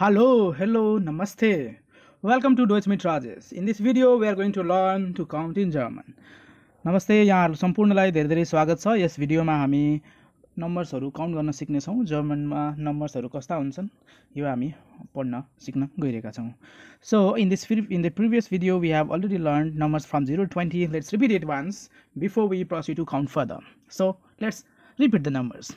Hello, hello, namaste. Welcome to Deutsch mit Rajesh. In this video, we are going to learn to count in German. नमस्ते यहाँहरू सम्पूर्णलाई धेरै धेरै स्वागत छ yes भिडियोमा हामी नम्बर्सहरू काउन्ट गर्न सिक्नेछौँ जर्मनमा नम्बर्सहरू कस्ता हुन्छन् यो हामी पढ्न सिक्न गइरहेका छौँ so in this in the previous video we have already learn numbers from zero twenty let's repeat it before we proceed to count further so let's repeat the numbers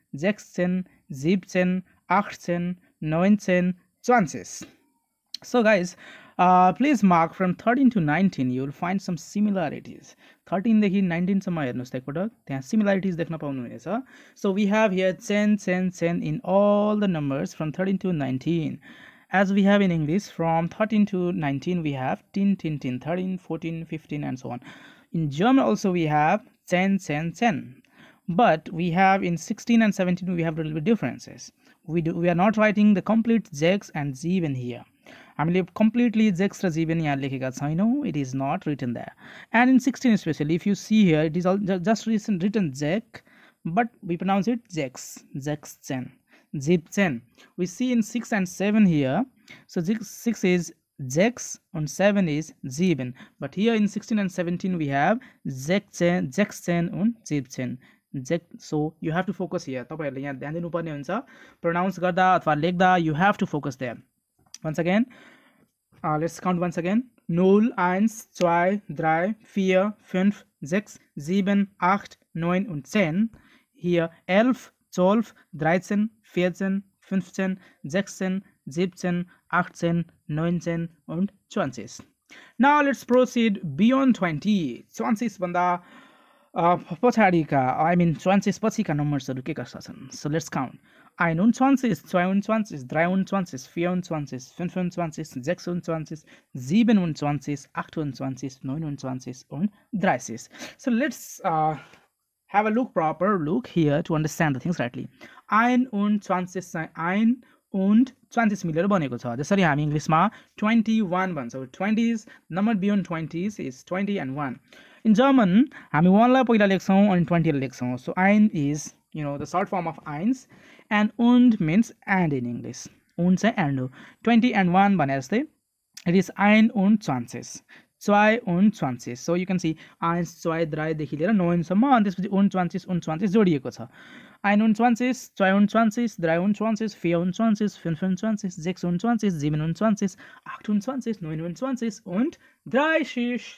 16, 17, 18, 19 20. So guys, uh, please mark from 13 to 19 you will find some similarities 13 देखि 19 सम्म हेर्नुस् एकपटक similarities देख्न पाउनुहुनेछ so we have here 10 10 10 in all the numbers from 13 to 19 as we have in english from 13 to 19 we have 10 10 10 13 14 15 and so on in german also we have 10 10 10 but we have in 16 and 17 we have little bit differences we do we are not writing the complete zex and zeven here i mean completely zex and zeven i know it is not written there and in 16 especially if you see here it is all just recent written zek but we pronounce it zex zex zen zip we see in 6 and 7 here so 6 is zex and 7 is zeven but here in 16 and 17 we have zex zen on zip zen जेक्ट so you have to focus here तपाईँहरूले यहाँ ध्यान दिनुपर्ने हुन्छ pronounce गर्दा अथवा लेख्दा you have to focus there once again let's count once again null, eins, zwei, drei, vier, fünf, sechs, sieben, acht, neun und zehn. Hier elf, zwölf, dreizehn, vierzehn, fünfzehn, sechzehn, siebzehn, achtzehn, neunzehn und zwanzig. Now let's proceed beyond 20. 20 भन्दा पछाडिका आई मिन च्वान्सेस पछिका नम्बर्सहरू के कस्ता छन् so let's count आइनुन च्वान्सेस च्वायुन च्वान्सेस द्रायुन च्वान्सेस फियोन च्वान्सेस फिन्फोन च्वान्सेस जेक्सोन च्वान्सेस जीबेन उन च्वान्सेस आठोन च्वान्सेस नोइन उन च्वान्सेस उन द्राइसेस सो लेट्स have a look proper look here to understand the things rightly ein und zwanzig sein ein ओन्ड चान्सेस मिलेर बनेको छ जसरी हामी इङ्ग्लिसमा ट्वेन्टी वान भन्छौँ twenty is number beyond twenties is twenty and one in German हामी वानलाई पहिला लेख्छौँ अनि ट्वेन्टीलाई लेख्छौँ सो आइन is you know the short form of आइन्स एन्ड उन्ड मिन्स एन्ड इन इङ्ग्लिस उन्ड चाहिँ एन्ड हो ट्वेन्टी एन्ड वान भने जस्तै इट इज आइन ओन्ड चान्सेस च्वाय उन च्वान्सेस सो यु क्यान सी आइन्स च्वाय द्रायदेखि लिएर नोइनसम्म अनि त्यसपछि उन च्वान्सेस उन च्वान्सेस जोडिएको छ आइन उन च्वान्सेस च्वाय उन च्वान्सेस द्राय उन च्वान्सेस फे उन च्वान्सेस फिन्फ उन च्वान्सेस जेक्स उन च्वान्सेस जिमिन उन च्वान्सेस आठ उन च्वान्सेस नोइन उन द्राई उन्ट द्रायसिस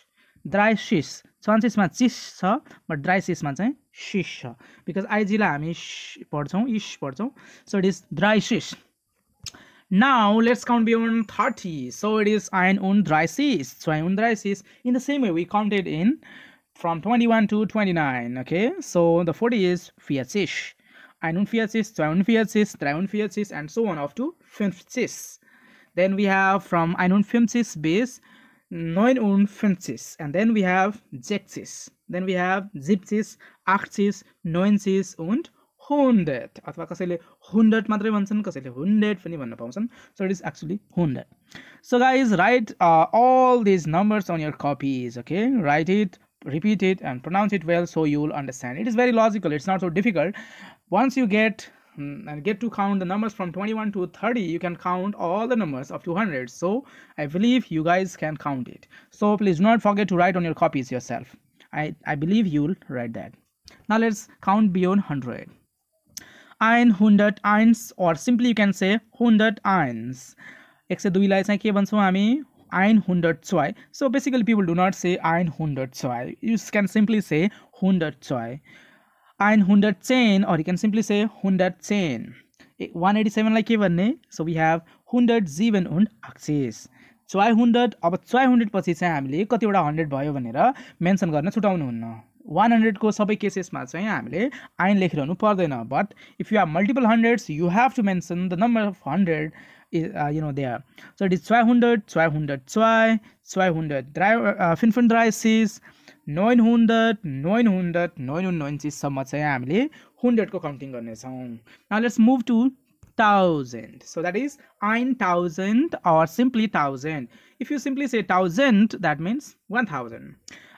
द्रायसिस च्वान्सेसमा चिस छ बट ड्राइसिसमा चाहिँ सिस छ बिकज आइजीलाई हामी पढ्छौँ इस पढ्छौँ सो इट इज ड्राइसिस Now let's count beyond 30. So it is Einunddreißig, Zweiunddreißig. In the same way we counted in from 21 to 29, okay? So the 40 is Vierzig. Einundvierzig, Zweiundvierzig, Dreiundvierzig and so on up to fünfzig. Then we have from Einundfünfzig bis 59 and then we have sechzig, Then we have siebzig, achtzig, neunzig, and hundred अथवा कसैले hundred मात्रै भन्छन् कसैले hundred पनि भन्न पाउँछन् so it is actually hundred so guys write uh, all these numbers on your copies okay write it repeat it and pronounce it well so you will understand it is very logical it's not so difficult once you get mm, and get to count the numbers from 21 to 30 you can count all the numbers of 200 so i believe you guys can count it so please do not forget to write on your copies yourself i i believe you'll write that now let's count beyond 100 हुन्डर्ड आइन्स or simply you can say हुन्डर्ड ions एक सय दुईलाई चाहिँ के भन्छौँ हामी आइन हन्ड्रेड चोय so basically people do not say आइन हुन्डर्ड चोय यु क्यान सिम्पली से हन्ड्रेड चोय आइन हन्ड्रेड चेन or you can simply say हुन्डर्ड चेन ए वान एटी सेभेनलाई के भन्ने सो वी हेभ हुन्ड्रेड जिभेन हुन्ड अक्सिस चोय हुन्ड्रेड अब चोय हन्ड्रेड पछि चाहिँ हामीले कतिवटा हन्ड्रेड भयो भनेर मेन्सन गर्न छुट्याउनुहुन्न वान हन्ड्रेडको सबै केसेसमा चाहिँ हामीले आइन लेखिरहनु पर्दैन but if you are multiple hundreds you have to mention the number of hundred you know they so it is ट्वाई हन्ड्रेड ट्वाई हन्ड्रेड ट्वाई ट्वाई हन्ड्रेड ड्राई फिनफिन ड्राई सिस नोइन हन्ड्रेड नोइन हन्ड्रेड नोइन नोइन सिससम्म चाहिँ हामीले हन्ड्रेडको काउन्टिङ गर्नेछौँ न let's move to thousand. So that is ein thousand or simply thousand. If you simply say thousand, that means one thousand.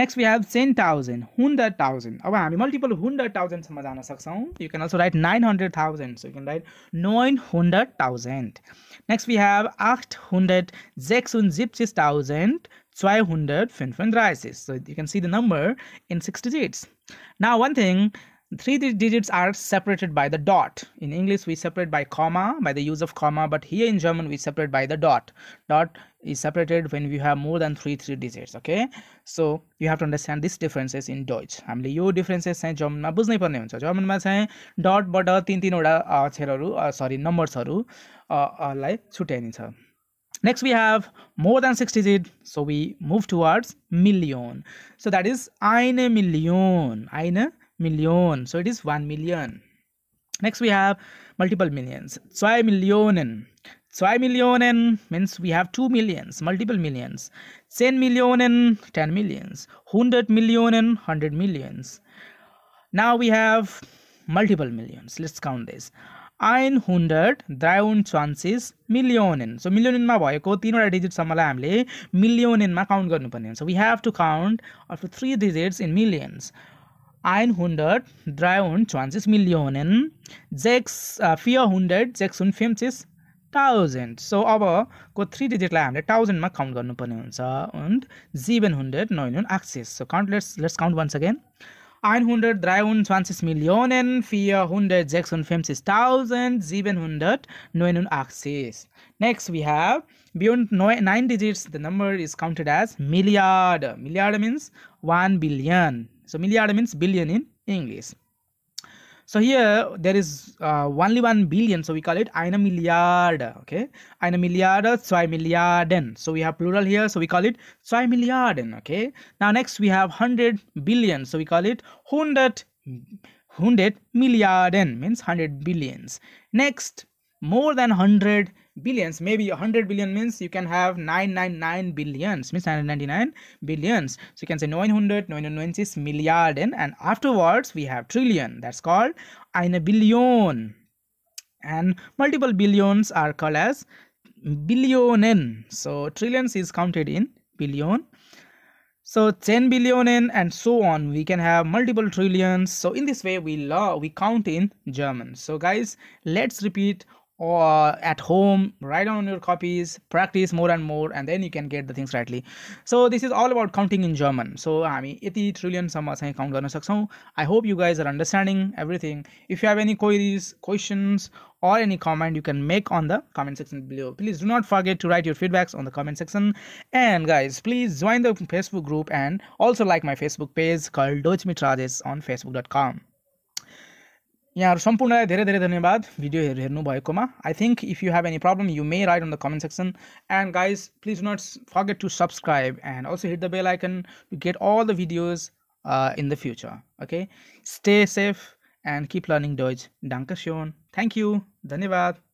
Next we have 10,000, 100,000. I mean, multiple 100,000. जान You can also write 900,000. So you can write 900,000. Next we have 800, 235. So you can see the number in sixty digits. Now one thing three digits are separated by the dot in english we separate by comma by the use of comma but here in german we separate by the dot dot is separated when we have more than three three digits okay so you have to understand these differences in deutsch हामीले यो differences चाहिँ जर्मनमा बुझ्नै dot, हुन्छ जर्मनमा चाहिँ डटबाट तिन तिनवटा अक्षरहरू numbers नम्बर्सहरू lie छुट्याइदिन्छ next we have more than 6 digit so we move towards million so that is eine million eine million so it is 1 million next we have multiple millions zwei millionen zwei millionen means we have 2 millions multiple millions 10 millionen 10 millions 100 millionen 100 millions now we have multiple millions let's count this 100 millionen. so millionen, million millionen, तिनवटा count. हामीले मिलियनमा count So we have to count count 3 digits in millions. Millions 123 Millionen, 6, uh, 456 thousand so अबको three डिजिटलाई हामीले थाउजन्डमा काउन्ट गर्नुपर्ने हुन्छ एन्ड जिबेन हन्ड्रेड Let's एक्सिस so count let's let's count Next we have beyond nine digits the number is counted as milliard. Milliard means one billion so milliard means billion in english so here there is uh, only one billion so we call it eine milliard okay eine milliarde zwei milliarden so we have plural here so we call it zwei milliarden okay now next we have 100 billion so we call it 100 100 milliarden means 100 billions next more than 100 billions maybe 100 billion means you can have 999 billions means 999 billions so you can say 900 990 milliarden and afterwards we have trillion that's called eine billion and multiple billions are called as billionen so trillions is counted in billion so ten billionen and so on we can have multiple trillions so in this way we law we count in german so guys let's repeat or at home write down your copies practice more and more and then you can get the things rightly so this is all about counting in german so i यति ट्रिलियनसम्म चाहिँ Count गर्न सक्छौँ I hope you guys are understanding everything if you have any or any comment you can make on the comment section below please do not forget to write your feedbacks on the comment section and guys please join the facebook group and also like my facebook page called dojmitrajes on facebook.com यहाँ सम्पूर्णलाई धीरे धीरे धन्यवाद भिडियोहरू हेर्नु में I think if you have any problem you may write on the comment section and guys please not forget to subscribe and also hit the bell icon to get all the videos in the future okay stay safe and keep learning डॉइज डाङ्क स्योन thank you धन्यवाद